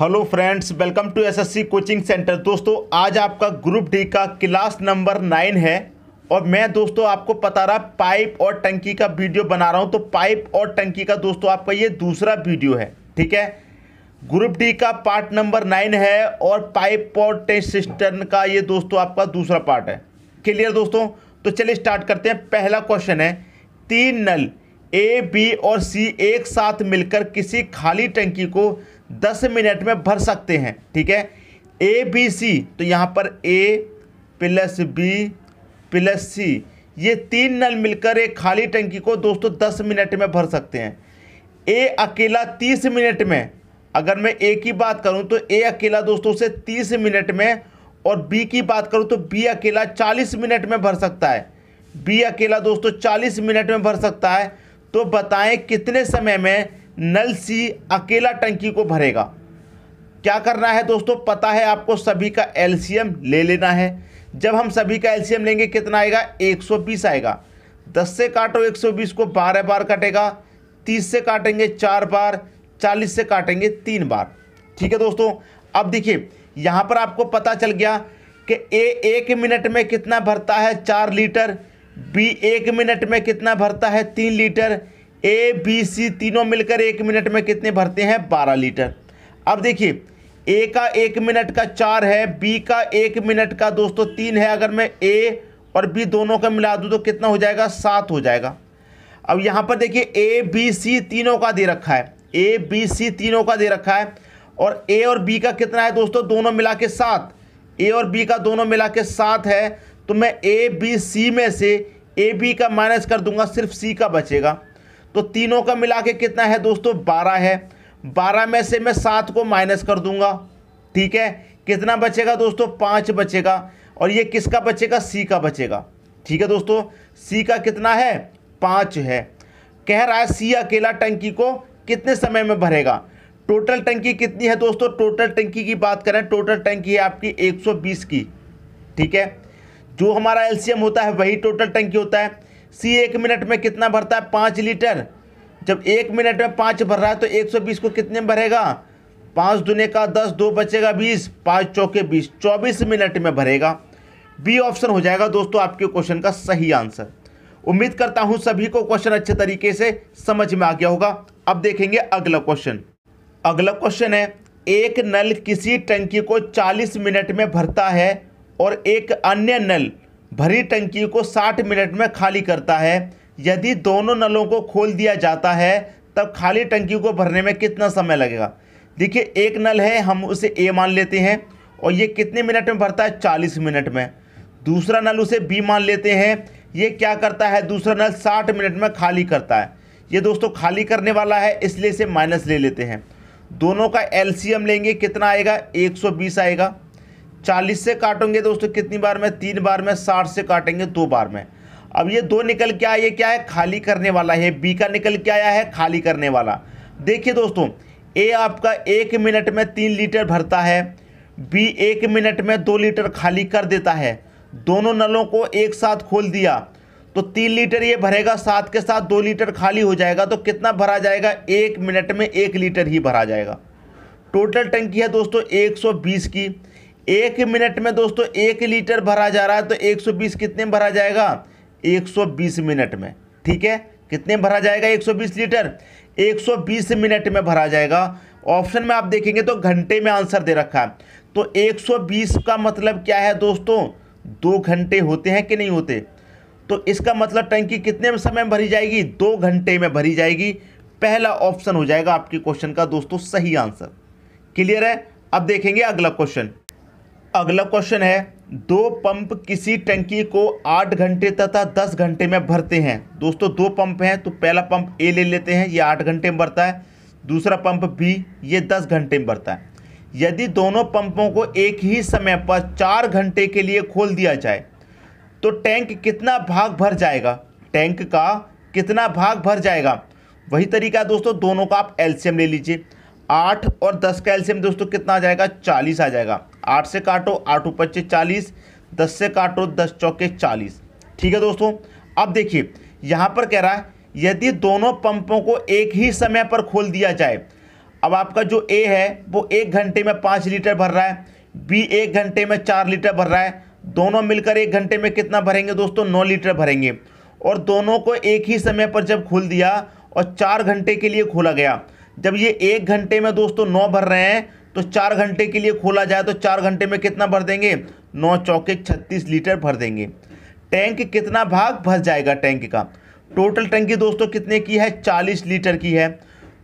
hello friends welcome to SSC coaching centre दोस्तों आज आपका ग्रुप डी का क्लास नंबर नाइन है और मैं दोस्तों आपको बता रहा पाइप और टंकी का वीडियो बना रहा हूं तो पाइप और टंकी का दोस्तों आपका ये दूसरा वीडियो है ठीक है ग्रुप डी का पार्ट नंबर नाइन है और पाइप और टेस्ट का ये दोस्तों आपका दूसरा पार्ट है क्लियर दोस्तों तो चलिए स्टार्ट करते हैं पहला क्वेश्चन है तीन नल ए बी और सी एक साथ मिलकर किसी खाली टंकी को दस मिनट में भर सकते हैं ठीक है ए बी सी तो यहाँ पर A plus B plus C ये तीन नल मिलकर एक खाली टंकी को दोस्तों दस मिनट में भर सकते हैं ए अकेला तीस मिनट में अगर मैं ए की बात करूँ तो ए अकेला दोस्तों से तीस मिनट में और बी की बात करूँ तो बी अकेला चालीस मिनट में भर सकता है बी अकेला दोस्तों चालीस मिनट में भर सकता है तो बताएं कितने समय में नल सी अकेला टंकी को भरेगा क्या करना है दोस्तों पता है आपको सभी का एलसीएम ले लेना है जब हम सभी का एलसीएम लेंगे कितना आएगा 120 आएगा 10 से काटो 120 को 12 बार कटेगा 30 से काटेंगे चार बार 40 से काटेंगे तीन बार ठीक है दोस्तों अब देखिए यहाँ पर आपको पता चल गया कि ए एक मिनट में कितना भरता है चार लीटर बी एक मिनट में कितना भरता है तीन लीटर ए बी सी तीनों मिलकर एक मिनट में कितने भरते हैं बारह लीटर अब देखिए ए का एक मिनट का चार है बी का एक मिनट का दोस्तों तीन है अगर मैं ए और बी दोनों का मिला दूँ तो कितना हो जाएगा सात हो जाएगा अब यहाँ पर देखिए ए बी सी तीनों का दे रखा है ए बी सी तीनों का दे रखा है और ए और बी का कितना है दोस्तों दोनों मिला के सात ए और बी का दोनों मिला के सात है तो मैं ए बी सी में से ए बी का माइनस कर दूंगा सिर्फ सी का बचेगा तो तीनों का मिला के कितना है दोस्तों बारह है बारह में से मैं सात को माइनस कर दूंगा ठीक है कितना बचेगा दोस्तों पाँच बचेगा और ये किसका बचेगा सी का बचेगा ठीक है दोस्तों सी का कितना है पाँच है कह रहा है सी अकेला टंकी को कितने समय में भरेगा टोटल टंकी कितनी है दोस्तों टोटल टंकी की बात करें टोटल टंकी है आपकी 120 की ठीक है जो हमारा एलसीएम होता है वही टोटल टंकी होता है सी एक मिनट में कितना भरता है पाँच लीटर जब एक मिनट में पाँच भर रहा है तो एक सौ बीस को कितने में भरेगा पाँच दुने का दस दो बचेगा बीस पाँच चौके बीस चौबीस मिनट में भरेगा बी ऑप्शन हो जाएगा दोस्तों आपके क्वेश्चन का सही आंसर उम्मीद करता हूं सभी को क्वेश्चन अच्छे तरीके से समझ में आ गया होगा अब देखेंगे अगला क्वेश्चन अगला क्वेश्चन है एक नल किसी टंकी को 40 मिनट में भरता है और एक अन्य नल भरी टंकी को 60 मिनट में खाली करता है यदि दोनों नलों को खोल दिया जाता है तब खाली टंकी को भरने में कितना समय लगेगा देखिए एक नल है हम उसे ए मान लेते हैं और ये कितने मिनट में भरता है चालीस मिनट में दूसरा नल उसे बी मान लेते हैं ये क्या करता है दूसरा नल साठ मिनट में खाली करता है ये दोस्तों खाली करने वाला है इसलिए इसे माइनस ले लेते हैं दोनों का एलसीएम लेंगे कितना आएगा 120 आएगा 40 से काटोगे दोस्तों कितनी बार में तीन बार में 60 से काटेंगे दो बार में अब ये दो निकल के आया क्या है खाली करने वाला है बी का निकल के आया है खाली करने वाला देखिए दोस्तों ए आपका एक मिनट में तीन लीटर भरता है बी एक मिनट में दो लीटर खाली कर देता है दोनों नलों को एक साथ खोल दिया तो तीन लीटर ये भरेगा साथ के साथ दो लीटर खाली हो जाएगा तो कितना भरा जाएगा एक मिनट में एक लीटर ही भरा जाएगा टोटल टंकी है दोस्तों 120 की एक मिनट में दोस्तों एक लीटर भरा जा रहा है तो 120 कितने में भरा जाएगा 120 मिनट में ठीक है कितने भरा जाएगा 120 लीटर 120 मिनट में भरा जाएगा ऑप्शन में आप देखेंगे तो घंटे में आंसर दे रखा है तो 120 का मतलब क्या है दोस्तों दो घंटे होते हैं कि नहीं होते तो इसका मतलब टंकी कितने समय में भरी जाएगी दो घंटे में भरी जाएगी पहला ऑप्शन हो जाएगा आपके क्वेश्चन का दोस्तों सही आंसर क्लियर है अब देखेंगे अगला क्वेश्चन अगला क्वेश्चन है दो पंप किसी टंकी को आठ घंटे तथा दस घंटे में भरते हैं दोस्तों दो पंप हैं तो पहला पंप ए ले लेते हैं ये आठ घंटे में भरता है दूसरा पंप बी ये दस घंटे में भरता है यदि दोनों पंपों को एक ही समय पर चार घंटे के लिए खोल दिया जाए तो टैंक कितना भाग भर जाएगा टैंक का कितना भाग भर जाएगा वही तरीका दोस्तों दोनों का आप एल्शियम ले लीजिए आठ और दस का एल्शियम दोस्तों कितना आ जाएगा चालीस आ जाएगा आठ से काटो आठ पच्चीस चालीस दस से काटो दस चौके चालीस ठीक है दोस्तों अब देखिए यहाँ पर कह रहा है यदि दोनों पंपों को एक ही समय पर खोल दिया जाए अब आपका जो ए है वो एक घंटे में पाँच लीटर भर रहा है बी एक घंटे में चार लीटर भर रहा है दोनों मिलकर एक घंटे में कितना भरेंगे दोस्तों नौ लीटर भरेंगे और दोनों को एक ही समय पर जब खोल दिया और चार घंटे के लिए खोला गया जब ये एक घंटे में दोस्तों नौ भर रहे हैं तो चार घंटे के लिए खोला जाए तो चार घंटे में कितना भर देंगे नौ चौके छत्तीस लीटर भर देंगे टैंक कितना भाग भर जाएगा टैंक का टोटल टंकी दोस्तों कितने की है चालीस लीटर की है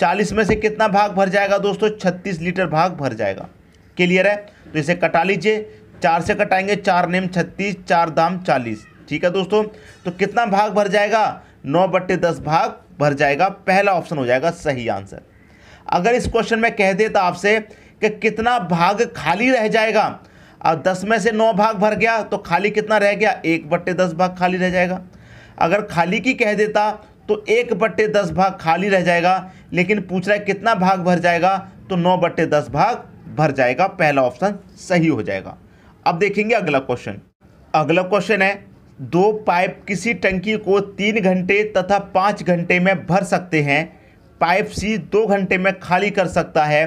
चालीस में से कितना भाग भर जाएगा दोस्तों छत्तीस लीटर भाग भर जाएगा क्लियर है तो इसे कटा लीजिए चार से कटाएंगे चार नेम छत्तीस चार दाम चालीस ठीक है दोस्तों तो कितना भाग भर जाएगा नौ बट्टे दस भाग भर जाएगा पहला ऑप्शन हो जाएगा सही आंसर अगर इस क्वेश्चन में कह देता तो आपसे कि कितना भाग खाली रह जाएगा और दस में से नौ भाग भर गया तो खाली कितना रह गया एक बट्टे दस भाग खाली रह जाएगा अगर खाली की कह देता तो एक बट्टे दस भाग खाली रह जाएगा लेकिन पूछ रहा है कितना भाग भर जाएगा तो नौ बट्टे दस भाग भर जाएगा पहला ऑप्शन सही हो जाएगा अब देखेंगे अगला क्वेश्चन अगला क्वेश्चन है दो पाइप किसी टंकी को तीन घंटे तथा पाँच घंटे में भर सकते हैं पाइप सी दो घंटे में खाली कर सकता है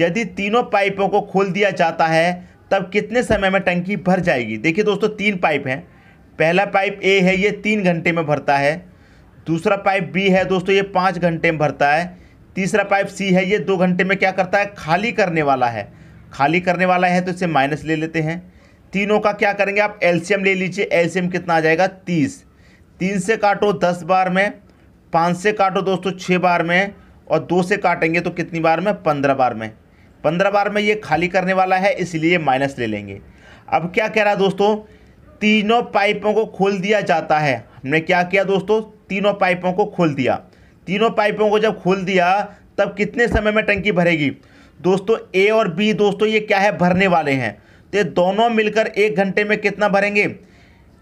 यदि तीनों पाइपों को खोल दिया जाता है तब कितने समय में टंकी भर जाएगी देखिए दोस्तों तीन पाइप हैं पहला पाइप ए है ये तीन घंटे में भरता है दूसरा पाइप बी है दोस्तों ये पाँच घंटे में भरता है तीसरा पाइप सी है ये दो घंटे में क्या करता है खाली करने वाला है खाली करने वाला है तो इसे माइनस ले लेते हैं तीनों का क्या करेंगे आप एल्शियम ले लीजिए एल्शियम कितना आ जाएगा तीस तीन से काटो दस बार में पाँच से काटो दोस्तों छः बार में और दो से काटेंगे तो कितनी बार में पंद्रह बार में पंद्रह बार में ये खाली करने वाला है इसलिए माइनस ले लेंगे अब क्या कह रहा है दोस्तों तीनों पाइपों को खोल दिया जाता है हमने क्या किया दोस्तों तीनों पाइपों को खोल दिया तीनों पाइपों को जब खोल दिया तब कितने समय में टंकी भरेगी दोस्तों ए और बी दोस्तों ये क्या है भरने वाले हैं तो ये दोनों मिलकर एक घंटे में कितना भरेंगे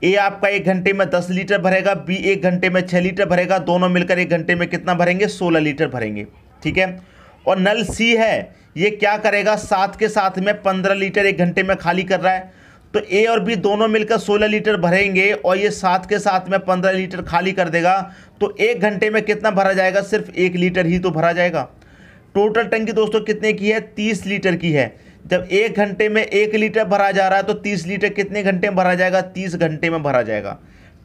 ए आपका एक घंटे में दस लीटर भरेगा बी एक घंटे में छः लीटर भरेगा दोनों मिलकर एक घंटे में कितना भरेंगे सोलह लीटर भरेंगे ठीक है और नल सी है ये क्या करेगा साथ के साथ में पंद्रह लीटर एक घंटे में खाली कर रहा है तो ए और बी दोनों मिलकर सोलह लीटर भरेंगे और ये साथ के साथ में पंद्रह लीटर खाली कर देगा तो एक घंटे में कितना भरा जाएगा सिर्फ एक लीटर ही तो भरा जाएगा टोटल टंकी दोस्तों कितने की है तीस लीटर की है जब एक घंटे में एक लीटर भरा जा रहा है तो तीस लीटर कितने घंटे में भरा जाएगा तीस घंटे में भरा जाएगा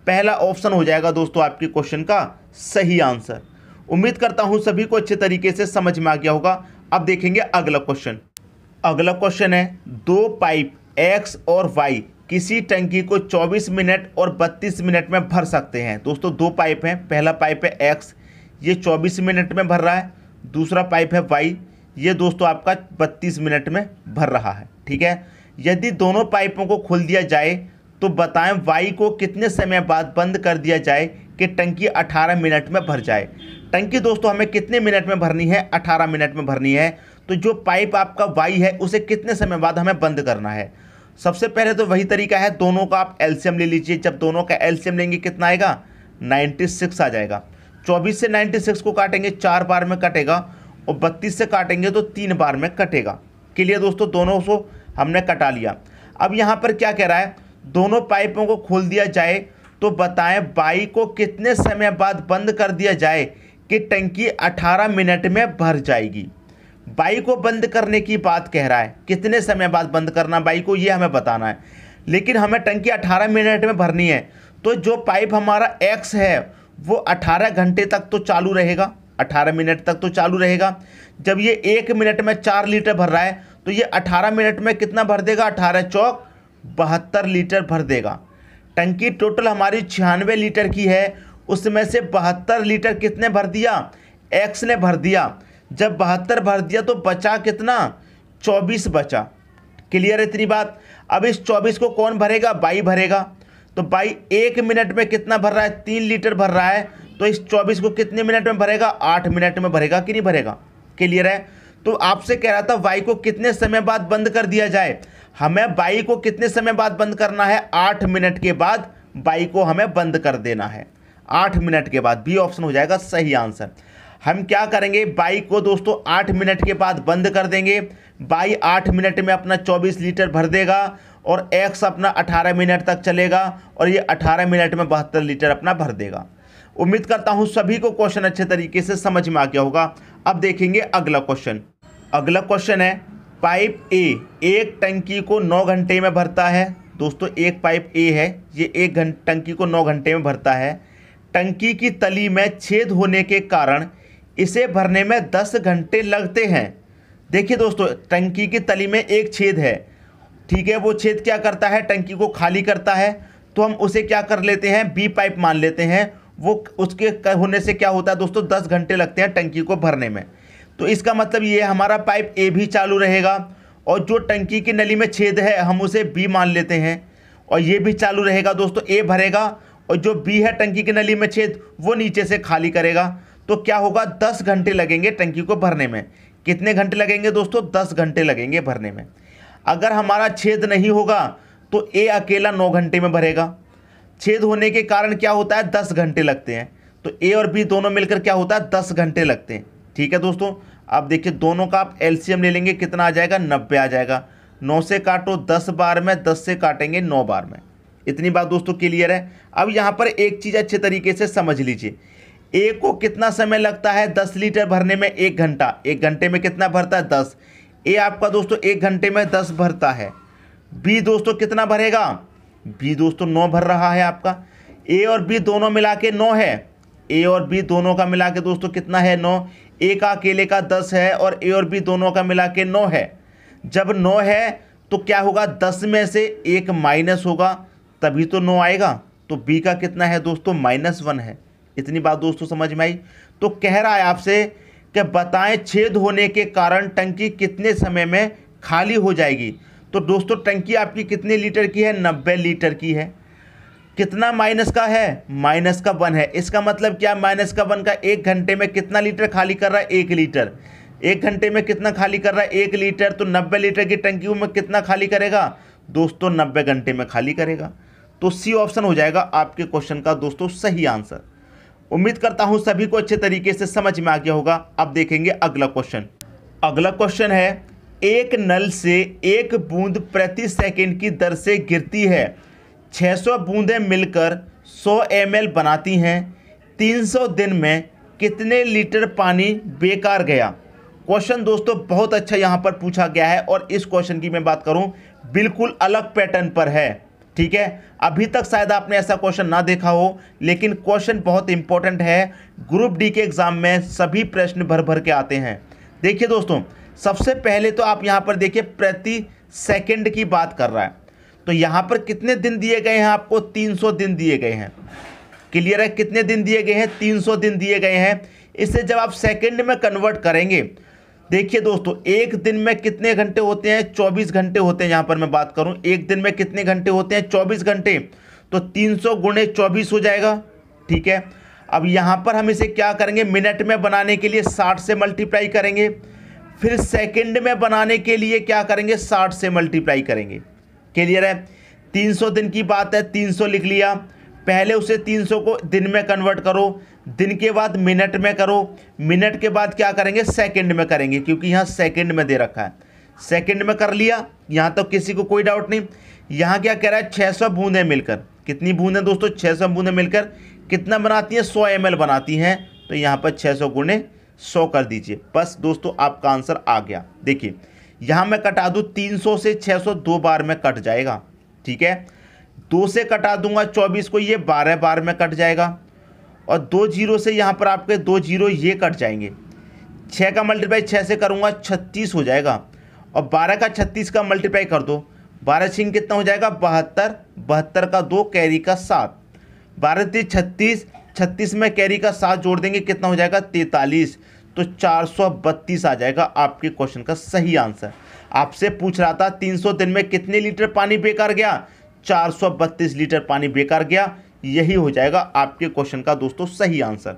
पहला ऑप्शन हो जाएगा दोस्तों आपके क्वेश्चन का सही आंसर उम्मीद करता हूं सभी को अच्छे तरीके से समझ में आ गया होगा अब देखेंगे अगला क्वेश्चन अगला क्वेश्चन है दो पाइप एक्स और वाई किसी टंकी को 24 मिनट और 32 मिनट में भर सकते हैं दोस्तों दो पाइप हैं पहला पाइप है एक्स ये 24 मिनट में भर रहा है दूसरा पाइप है वाई ये दोस्तों आपका 32 मिनट में भर रहा है ठीक है यदि दोनों पाइपों को खोल दिया जाए तो बताएं वाई को कितने समय बाद बंद कर दिया जाए कि टंकी 18 मिनट में भर जाए टंकी दोस्तों हमें कितने मिनट में भरनी है 18 मिनट में भरनी है तो जो पाइप आपका वाई है उसे कितने समय बाद हमें बंद करना है सबसे पहले तो वही तरीका है दोनों का आप एल्शियम ले लीजिए जब दोनों का एल्शियम लेंगे कितना आएगा 96 आ जाएगा 24 से 96 को काटेंगे चार बार में कटेगा और बत्तीस से काटेंगे तो तीन बार में कटेगा क्लियर दोस्तों दोनों को हमने कटा लिया अब यहाँ पर क्या कह रहा है दोनों पाइपों को खोल दिया जाए तो बताएं बाई को कितने समय बाद बंद कर दिया जाए कि टंकी 18 मिनट में भर जाएगी बाई को बंद करने की बात कह रहा है कितने समय बाद बंद करना बाई को ये हमें बताना है लेकिन हमें टंकी 18 मिनट में भरनी है तो जो पाइप हमारा एक्स है वो 18 घंटे तक तो चालू रहेगा 18 मिनट तक तो चालू रहेगा जब ये एक मिनट में चार लीटर भर रहा है तो ये 18 मिनट में कितना भर देगा 18 चौक बहत्तर लीटर भर देगा टंकी टोटल हमारी छियानवे लीटर की है उसमें से बहत्तर लीटर कितने भर दिया एक्स ने भर दिया जब बहत्तर भर दिया तो बचा कितना चौबीस बचा क्लियर है इतनी बात अब इस चौबीस को कौन भरेगा बाई भरेगा तो बाई एक मिनट में कितना भर रहा है तीन लीटर भर रहा है तो इस चौबीस को कितने मिनट में भरेगा आठ मिनट में भरेगा कि नहीं भरेगा क्लियर है तो आपसे कह रहा था बाई को कितने समय बाद बंद कर दिया जाए हमें बाई को कितने समय बाद बंद करना है आठ मिनट के बाद बाई को हमें बंद कर देना है आठ मिनट के बाद बी ऑप्शन हो जाएगा सही आंसर हम क्या करेंगे बाई को दोस्तों आठ मिनट के बाद बंद कर देंगे बाई आठ मिनट में अपना चौबीस लीटर भर देगा और एक्स अपना अठारह मिनट तक चलेगा और ये अठारह मिनट में बहत्तर लीटर अपना भर देगा उम्मीद करता हूँ सभी को क्वेश्चन अच्छे तरीके से समझ में आ गया होगा अब देखेंगे अगला क्वेश्चन अगला क्वेश्चन है पाइप ए एक टंकी को नौ घंटे में भरता है दोस्तों एक पाइप ए है ये एक घंट टंकी को नौ घंटे में भरता है टंकी की तली में छेद होने के कारण इसे भरने में दस घंटे लगते हैं देखिए दोस्तों टंकी की तली में एक छेद है ठीक है वो छेद क्या करता है टंकी को खाली करता है तो हम उसे क्या कर लेते हैं बी पाइप मान लेते हैं वो उसके होने से क्या होता है दोस्तों दस घंटे लगते हैं टंकी को भरने में तो इसका मतलब ये हमारा पाइप ए भी चालू रहेगा और जो टंकी की नली में छेद है हम उसे बी मान लेते हैं और ये भी चालू रहेगा दोस्तों ए भरेगा और जो बी है टंकी की नली में छेद वो नीचे से खाली करेगा तो क्या होगा दस घंटे लगेंगे टंकी को भरने में कितने घंटे लगेंगे दोस्तों दस घंटे लगेंगे भरने में अगर हमारा छेद नहीं होगा तो ए अकेला नौ घंटे में भरेगा छेद होने के कारण क्या होता है दस घंटे लगते हैं तो ए और बी दोनों मिलकर क्या होता है दस घंटे लगते हैं ठीक है दोस्तों आप देखिए दोनों का आप एलसीएम ले लेंगे कितना आ जाएगा नब्बे आ जाएगा नौ से काटो दस बार में दस से काटेंगे नौ बार में इतनी बात दोस्तों क्लियर है अब यहाँ पर एक चीज़ अच्छे तरीके से समझ लीजिए ए को कितना समय लगता है दस लीटर भरने में एक घंटा एक घंटे में कितना भरता है दस ए आपका दोस्तों एक घंटे में दस भरता है बी दोस्तों कितना भरेगा बी दोस्तों नौ भर रहा है आपका ए और बी दोनों मिला के नौ है ए और बी दोनों का मिला के दोस्तों कितना है नौ ए का अकेले का दस है और ए और बी दोनों का मिला के नौ है जब नौ है तो क्या होगा दस में से एक माइनस होगा तभी तो नो आएगा तो बी का कितना है दोस्तों माइनस वन है इतनी बात दोस्तों समझ में आई तो कह रहा है आपसे कि बताएं छेद होने के कारण टंकी कितने समय में खाली हो जाएगी तो दोस्तों टंकी आपकी कितने लीटर की है नब्बे लीटर की है कितना माइनस का है माइनस का वन है इसका मतलब क्या माइनस का वन का एक घंटे में कितना लीटर खाली कर रहा है एक लीटर एक घंटे में कितना खाली कर रहा है एक लीटर तो नब्बे लीटर की टंकी में कितना खाली करेगा दोस्तों नब्बे घंटे में खाली करेगा तो सी ऑप्शन हो जाएगा आपके क्वेश्चन का दोस्तों सही आंसर उम्मीद करता हूं सभी को अच्छे तरीके से समझ में आ गया होगा अब देखेंगे अगला क्वेश्चन अगला क्वेश्चन है एक नल से एक बूंद प्रति सेकंड की दर से गिरती है 600 बूंदें मिलकर 100 एम बनाती हैं 300 दिन में कितने लीटर पानी बेकार गया क्वेश्चन दोस्तों बहुत अच्छा यहाँ पर पूछा गया है और इस क्वेश्चन की मैं बात करूँ बिल्कुल अलग पैटर्न पर है ठीक है अभी तक शायद आपने ऐसा क्वेश्चन ना देखा हो लेकिन क्वेश्चन बहुत इंपॉर्टेंट है ग्रुप डी के एग्ज़ाम में सभी प्रश्न भर भर के आते हैं देखिए दोस्तों सबसे पहले तो आप यहाँ पर देखिए प्रति सेकंड की बात कर रहा है तो यहाँ पर कितने दिन दिए गए हैं आपको 300 दिन दिए गए हैं क्लियर है कितने दिन दिए गए हैं 300 दिन दिए गए हैं इसे जब आप सेकंड में कन्वर्ट करेंगे देखिए दोस्तों एक दिन में कितने घंटे होते हैं चौबीस घंटे होते हैं यहाँ पर मैं बात करूँ एक दिन में कितने घंटे होते हैं चौबीस घंटे तो तीन सौ गुणे चौबीस हो जाएगा ठीक है अब यहाँ पर हम इसे क्या करेंगे मिनट में बनाने के लिए साठ से मल्टीप्लाई करेंगे फिर सेकंड में बनाने के लिए क्या करेंगे साठ से मल्टीप्लाई करेंगे क्लियर है तीन सौ दिन की बात है तीन सौ लिख लिया पहले उसे 300 को दिन में कन्वर्ट करो दिन के बाद मिनट में करो मिनट के बाद क्या करेंगे सेकंड में करेंगे क्योंकि यहाँ सेकंड में दे रखा है सेकंड में कर लिया यहाँ तो किसी को कोई डाउट नहीं यहाँ क्या कह रहा है 600 बूंदें मिलकर कितनी बूंदें दोस्तों 600 बूंदें मिलकर कितना बनाती हैं 100 एम बनाती हैं तो यहाँ पर छः सौ गुणे सौ कर दीजिए बस दोस्तों आपका आंसर आ गया देखिए यहाँ मैं कटा दूँ तीन से छः दो बार में कट जाएगा ठीक है दो से कटा दूंगा चौबीस को ये बारह बार में कट जाएगा और दो जीरो से यहाँ पर आपके दो जीरो ये कट जाएंगे छः का मल्टीप्लाई छः से करूँगा छत्तीस हो जाएगा और बारह का छत्तीस का मल्टीप्लाई कर दो बारह छिंग कितना हो जाएगा बहत्तर बहत्तर का दो कैरी का सात बारह तीस छत्तीस छत्तीस में कैरी का सात जोड़ देंगे कितना हो जाएगा तैतालीस तो चार सौ बत्तीस आ जाएगा आपके क्वेश्चन का सही आंसर आपसे पूछ रहा था तीन सौ दिन में कितने लीटर पानी बेकार गया चार लीटर पानी बेकार गया यही हो जाएगा आपके क्वेश्चन का दोस्तों सही आंसर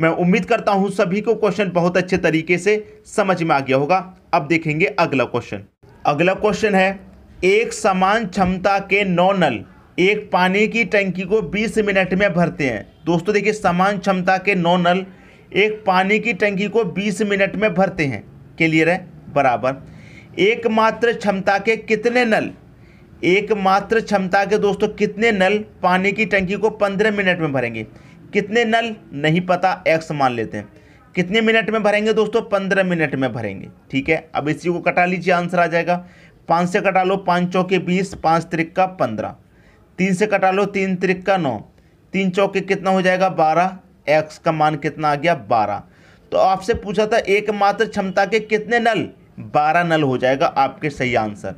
मैं उम्मीद करता हूं सभी को क्वेश्चन बहुत अच्छे तरीके से समझ में आ गया होगा अब देखेंगे अगला क्वेश्चन अगला क्वेश्चन है एक समान क्षमता के नौ नल एक पानी की टंकी को 20 मिनट में भरते हैं दोस्तों देखिए समान क्षमता के नौ नल एक पानी की टंकी को 20 मिनट में भरते हैं क्लियर है बराबर एकमात्र क्षमता के कितने नल एकमात्र क्षमता के दोस्तों कितने नल पानी की टंकी को पंद्रह मिनट में भरेंगे कितने नल नहीं पता एक्स मान लेते हैं कितने मिनट में भरेंगे दोस्तों पंद्रह मिनट में भरेंगे ठीक है अब इसी को कटा लीजिए आंसर आ जाएगा पाँच से कटा लो पाँच चौके बीस पाँच त्रिक्का पंद्रह तीन से कटा लो तीन त्रिक्का नौ तीन चौके कितना हो जाएगा बारह एक्स का मान कितना आ गया बारह तो आपसे पूछा था एकमात्र क्षमता के कितने नल बारह नल हो जाएगा आपके सही आंसर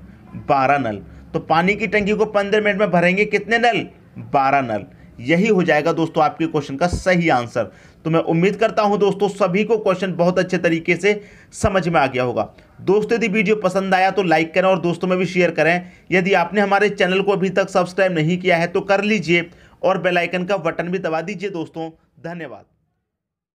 बारह नल तो पानी की टंकी को पंद्रह मिनट में भरेंगे कितने नल बारह नल यही हो जाएगा दोस्तों आपके क्वेश्चन का सही आंसर तो मैं उम्मीद करता हूं दोस्तों सभी को क्वेश्चन बहुत अच्छे तरीके से समझ में आ गया होगा दोस्तों यदि वीडियो पसंद आया तो लाइक करें और दोस्तों में भी शेयर करें यदि आपने हमारे चैनल को अभी तक सब्सक्राइब नहीं किया है तो कर लीजिए और बेलाइकन का बटन भी दबा दीजिए दोस्तों धन्यवाद